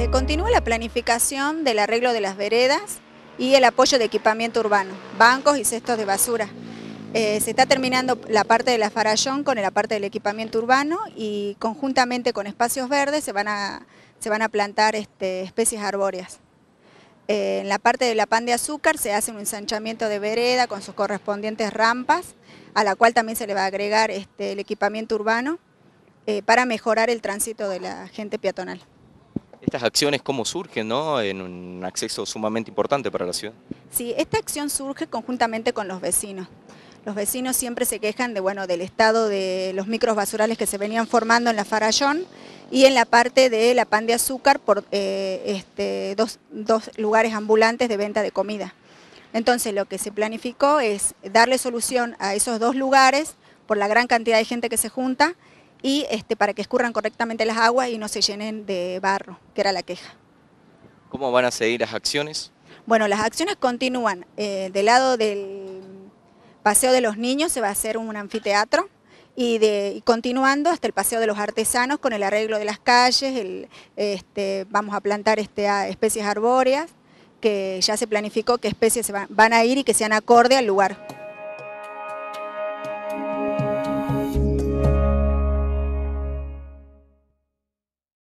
se continúa la planificación del arreglo de las veredas y el apoyo de equipamiento urbano, bancos y cestos de basura. Eh, se está terminando la parte de la farallón con la parte del equipamiento urbano y conjuntamente con espacios verdes se van a, se van a plantar este, especies arbóreas. Eh, en la parte de la pan de azúcar se hace un ensanchamiento de vereda con sus correspondientes rampas, a la cual también se le va a agregar este, el equipamiento urbano eh, para mejorar el tránsito de la gente peatonal estas acciones cómo surgen ¿no? en un acceso sumamente importante para la ciudad. Sí, esta acción surge conjuntamente con los vecinos. Los vecinos siempre se quejan de, bueno, del estado de los micros basurales que se venían formando en la Farallón y en la parte de la Pan de Azúcar por eh, este, dos, dos lugares ambulantes de venta de comida. Entonces lo que se planificó es darle solución a esos dos lugares por la gran cantidad de gente que se junta y este, para que escurran correctamente las aguas y no se llenen de barro, que era la queja. ¿Cómo van a seguir las acciones? Bueno, las acciones continúan. Eh, del lado del Paseo de los Niños se va a hacer un anfiteatro y, continuando hasta el Paseo de los Artesanos con el arreglo de las calles, este, vamos a plantar este, especies arbóreas, que ya se planificó qué especies van a ir y que sean acorde al lugar.